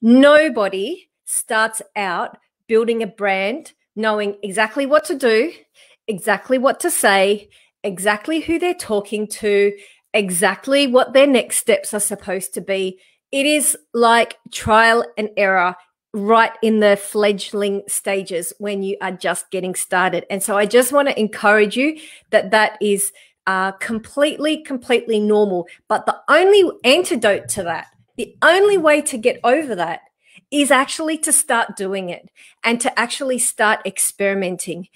Nobody starts out building a brand knowing exactly what to do, exactly what to say, exactly who they're talking to, exactly what their next steps are supposed to be. It is like trial and error right in the fledgling stages when you are just getting started. And so I just want to encourage you that that is uh, completely, completely normal. But the only antidote to that the only way to get over that is actually to start doing it and to actually start experimenting